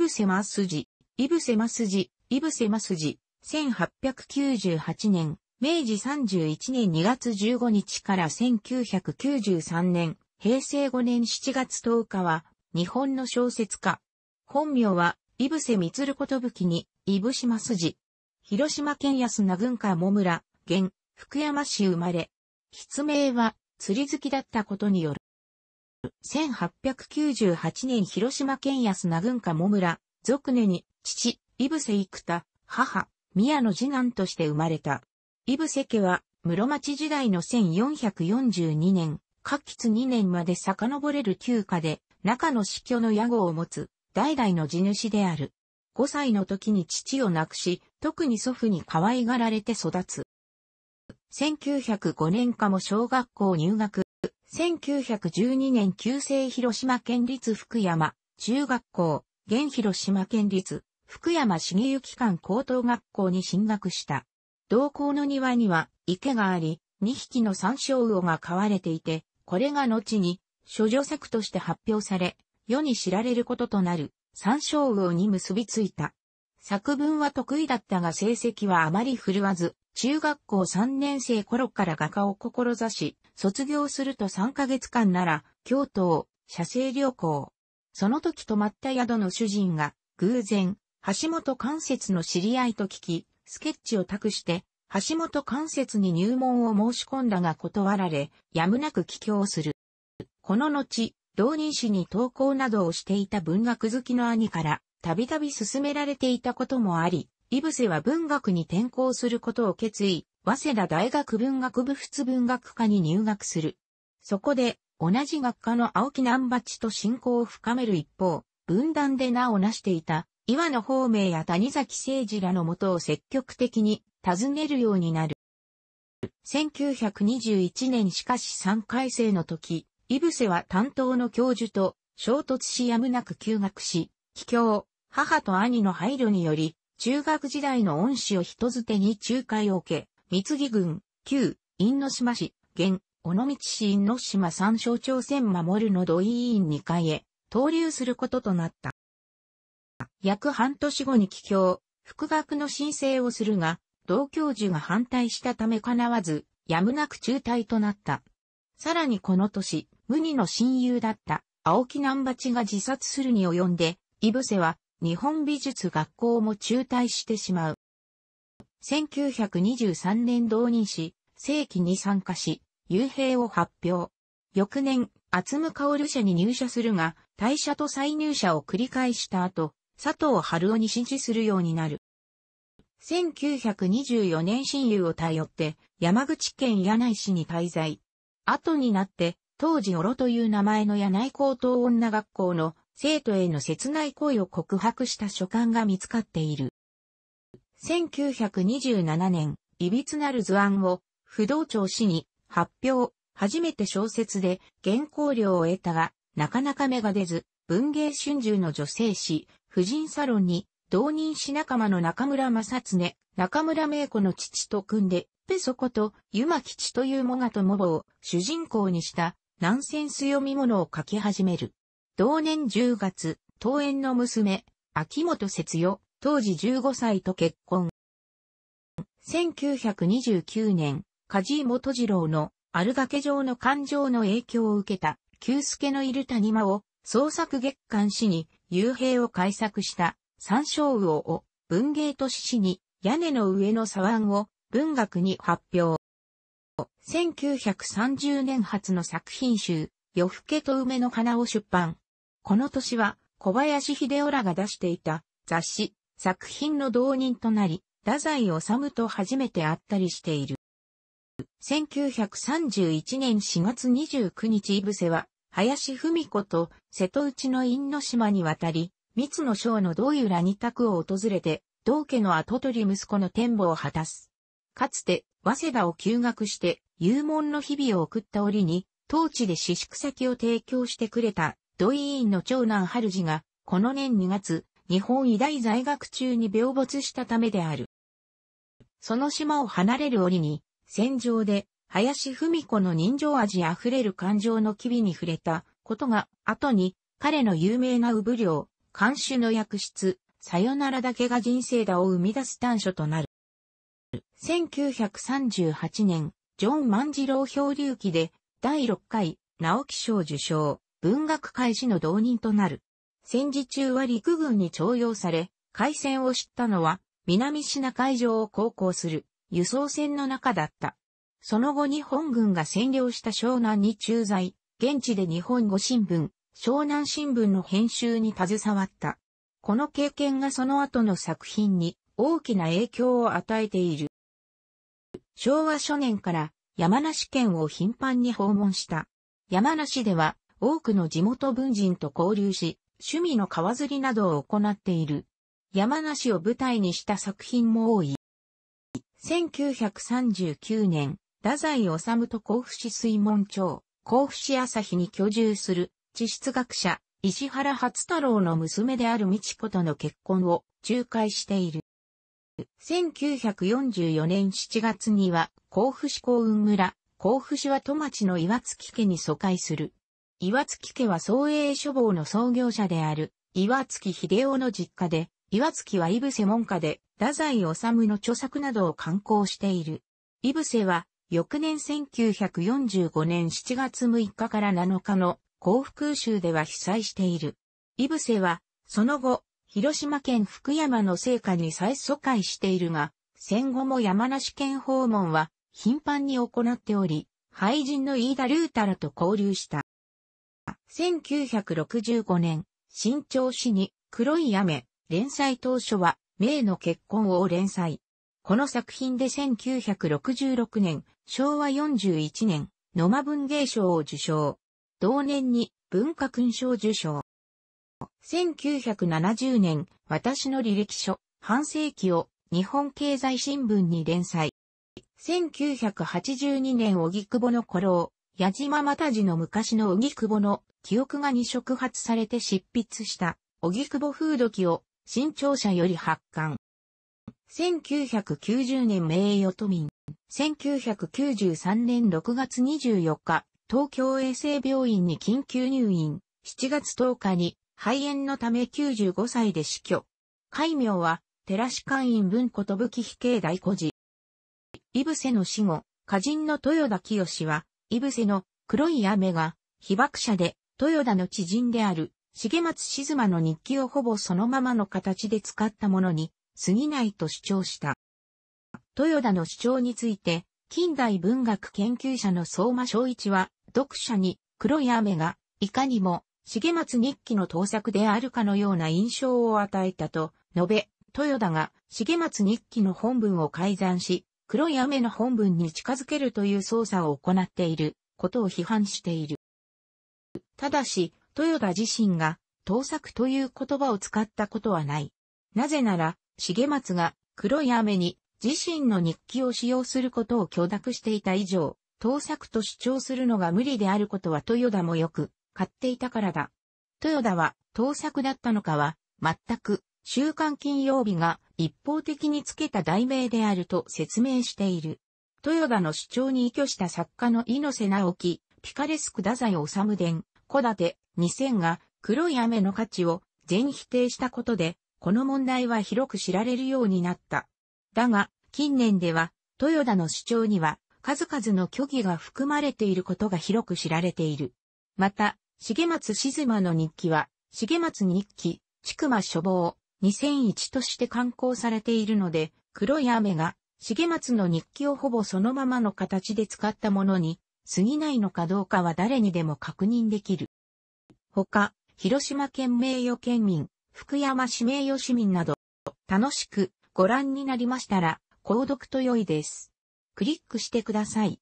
ブセマスジ、イブセマスジ、イブセマスジ、1898年、明治31年2月15日から1993年、平成5年7月10日は、日本の小説家。本名は、イブセミツルことぶきに、イブシマスジ。広島県安名郡下も村、現、福山市生まれ。筆名は、釣り好きだったことによる。1898年広島県安名郡下も村、俗根に、父、イブセ幾田、母、宮の次男として生まれた。イブセ家は、室町時代の1442年、夏吉2年まで遡れる旧家で、中の死去の屋号を持つ、代々の地主である。5歳の時に父を亡くし、特に祖父に可愛がられて育つ。1905年かも小学校入学。1912年旧制広島県立福山中学校、現広島県立福山茂行館高等学校に進学した。同校の庭には池があり、2匹の山椒魚が飼われていて、これが後に、諸女作として発表され、世に知られることとなる、山椒魚に結びついた。作文は得意だったが成績はあまり振るわず、中学校3年生頃から画家を志し、卒業すると3ヶ月間なら、京都を、写生旅行。その時泊まった宿の主人が、偶然、橋本関節の知り合いと聞き、スケッチを託して、橋本関節に入門を申し込んだが断られ、やむなく帰郷する。この後、同人誌に投稿などをしていた文学好きの兄から、たびたび勧められていたこともあり、イブセは文学に転校することを決意、早稲田大学文学部仏文学科に入学する。そこで、同じ学科の青木南八と親交を深める一方、分断で名を成していた岩野方明や谷崎誠二らのもとを積極的に訪ねるようになる。1921年しかし3回生の時、イブセは担当の教授と衝突しやむなく休学し、帰郷、母と兄の配慮により、中学時代の恩師を人捨てに仲介を受け、三木郡、旧、因島市、現、尾道市因島三省朝鮮守るの土井委員2階へ、投留することとなった。約半年後に帰郷、復学の申請をするが、同教授が反対したため叶わず、やむなく中退となった。さらにこの年、無二の親友だった青木南八が自殺するに及んで、イ伏は日本美術学校も中退してしまう。1923年同入し、正規に参加し、幽閉を発表。翌年、厚む薫社に入社するが、退社と再入社を繰り返した後、佐藤春夫に支持するようになる。1924年親友を頼って、山口県柳井市に滞在。後になって、当時オロという名前の柳井高等女学校の生徒への切ない恋を告白した書簡が見つかっている。1927年、いびつなる図案を、不動庁子に発表、初めて小説で原稿料を得たが、なかなか芽が出ず、文芸春秋の女性誌、婦人サロンに、同人誌仲間の中村正恒、中村明子の父と組んで、ペソことユマ吉というモガとモボを主人公にしたナンセンス読み物を書き始める。同年10月、東園の娘、秋元節代、当時15歳と結婚。1929年、梶井次郎のあるがけ上の感情の影響を受けた、旧助のいる谷間を創作月刊誌に幽閉を改作した三章魚を文芸都市誌に屋根の上の左腕を文学に発表。1930年発の作品集、夜更けと梅の花を出版。この年は小林秀夫らが出していた雑誌、作品の同人となり、太宰治と初めて会ったりしている。1931年4月29日伊ブセは、林文子と瀬戸内の因島に渡り、三つの章の道浦二択を訪れて、道家の後取り息子の展望を果たす。かつて、早稲田を休学して、幽門の日々を送った折に、当地で私宿先を提供してくれた、土井院の長男春次が、この年2月、日本医大在学中に病没したためである。その島を離れる折に、戦場で、林文子の人情味あふれる感情の機微に触れたことが、後に、彼の有名な産領、監守の役室、さよならだけが人生だを生み出す短所となる。1938年、ジョン万次郎漂流記で、第6回、直木賞受賞、文学開始の導入となる。戦時中は陸軍に徴用され、海戦を知ったのは、南シナ海上を航行する輸送船の中だった。その後日本軍が占領した湘南に駐在、現地で日本語新聞、湘南新聞の編集に携わった。この経験がその後の作品に大きな影響を与えている。昭和初年から山梨県を頻繁に訪問した。山梨では多くの地元文人と交流し、趣味の川釣りなどを行っている。山梨を舞台にした作品も多い。1939年、太宰治と甲府市水門町、甲府市朝日に居住する地質学者、石原初太郎の娘である美智子との結婚を仲介している。1944年7月には、甲府市幸運村、甲府市は戸町の岩月家に疎開する。岩月家は総営書房の創業者である、岩月秀夫の実家で、岩月は井伏門下で、太宰治の著作などを刊行している。井伏は、翌年1945年7月6日から7日の幸福州では被災している。井伏は、その後、広島県福山の聖火に再疎開しているが、戦後も山梨県訪問は頻繁に行っており、廃人の飯田龍太らと交流した。1965年、新潮詩に黒い雨、連載当初は、名の結婚を連載。この作品で1966年、昭和41年、野間文芸賞を受賞。同年に文化勲章受賞。1970年、私の履歴書、半世紀を日本経済新聞に連載。1982年荻窪の古老、矢島又次の昔の荻窪の記憶がに触発されて執筆した荻窪風土記を新潮社より発刊。1990年名誉都民。1993年6月24日、東京衛生病院に緊急入院。7月10日に肺炎のため95歳で死去。戒名は、寺士官員文庫と武器非慶大孤児。イブセの死後、歌人の豊田清は、ぶせの黒い雨が、被爆者で、豊田の知人である、重松静馬の日記をほぼそのままの形で使ったものに、過ぎないと主張した。豊田の主張について、近代文学研究者の相馬昭一は、読者に、黒い雨が、いかにも、重松日記の盗作であるかのような印象を与えたと述べ、豊田が重松日記の本文を改ざんし、黒い雨の本文に近づけるという操作を行っていることを批判している。ただし、豊田自身が盗作という言葉を使ったことはない。なぜなら、重松が黒い雨に自身の日記を使用することを許諾していた以上、盗作と主張するのが無理であることは豊田もよく買っていたからだ。豊田は盗作だったのかは、全く、週刊金曜日が一方的につけた題名であると説明している。豊田の主張に依拠した作家の猪瀬直樹、ピカレスク太宰治伝、小立2000が黒い雨の価値を全否定したことで、この問題は広く知られるようになった。だが、近年では、豊田の主張には、数々の虚偽が含まれていることが広く知られている。また、重松静馬の日記は、重松日記、千曲処房、2001として刊行されているので、黒い雨が、重松の日記をほぼそのままの形で使ったものに、過ぎないのかどうかは誰にでも確認できる。他、広島県名誉県民、福山市名誉市民など、楽しくご覧になりましたら、購読と良いです。クリックしてください。